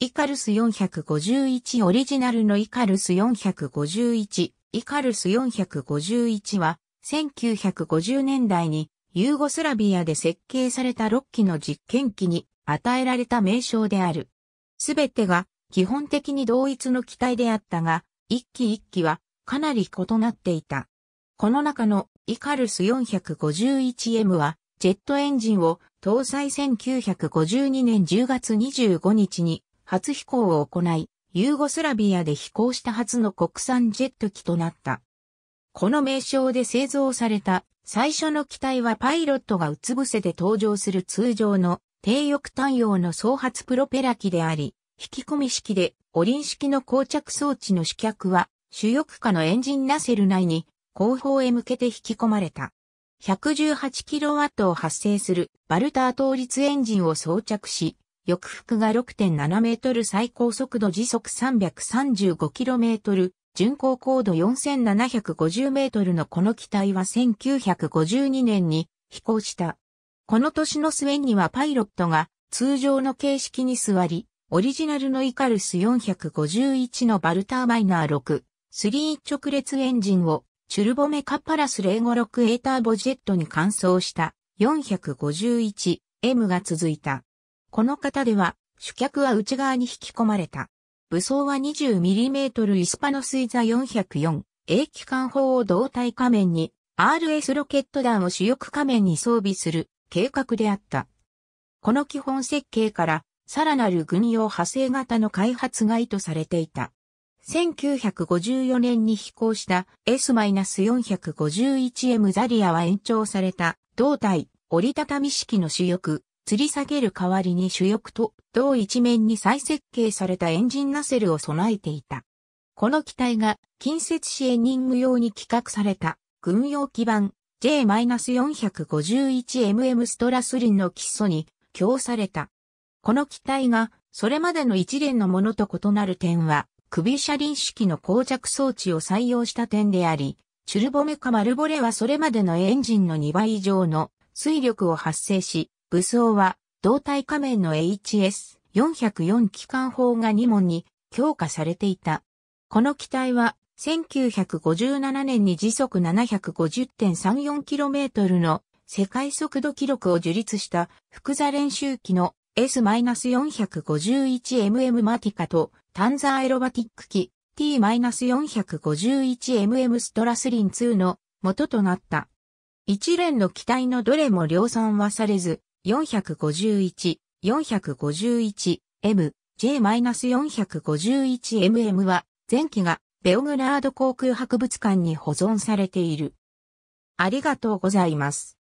イカルス451オリジナルのイカルス451、イカルス451は、1950年代にユーゴスラビアで設計された6機の実験機に与えられた名称である。すべてが基本的に同一の機体であったが、1機1機はかなり異なっていた。この中のイカルス 451M は、ジェットエンジンを搭載1952年10月25日に初飛行を行い、ユーゴスラビアで飛行した初の国産ジェット機となった。この名称で製造された最初の機体はパイロットがうつ伏せで登場する通常の低翼対応の総発プロペラ機であり、引き込み式でオリン式の膠着装置の試脚は主翼下のエンジンナセル内に後方へ向けて引き込まれた。118kW を発生するバルター倒立エンジンを装着し、翼幅が6.7メートル最高速度時速3 3 5トル、巡航高度4 7 5 0ルのこの機体は1952年に飛行した。この年の末にはパイロットが通常の形式に座り、オリジナルのイカルス451のバルターマイナー6、3直列エンジンをチュルボメカパラス056エーターボジェットに換装した 451M が続いた。この型では、主脚は内側に引き込まれた。武装は 20mm イスパノスイザ404、A 機関砲を胴体仮面に、RS ロケット弾を主翼仮面に装備する計画であった。この基本設計から、さらなる軍用派生型の開発が意図されていた。1954年に飛行した S-451M ザリアは延長された胴体折りたたみ式の主翼吊り下げる代わりに主翼と同一面に再設計されたエンジンナセルを備えていた。この機体が近接支援任務用に企画された軍用基板 J-451mm ストラスリンの基礎に供された。この機体がそれまでの一連のものと異なる点は首車輪式の膠着装置を採用した点であり、チュルボメカマルボレはそれまでのエンジンの2倍以上の水力を発生し、武装は、胴体仮面の HS404 機関砲が2門に強化されていた。この機体は、1957年に時速 750.34km の世界速度記録を樹立した複座練習機の S-451mm マティカとタンザーエロバティック機 T-451mm ストラスリン2の元となった。一連の機体のどれも量産はされず、451、451M、J-451MM は、前期がベオグラード航空博物館に保存されている。ありがとうございます。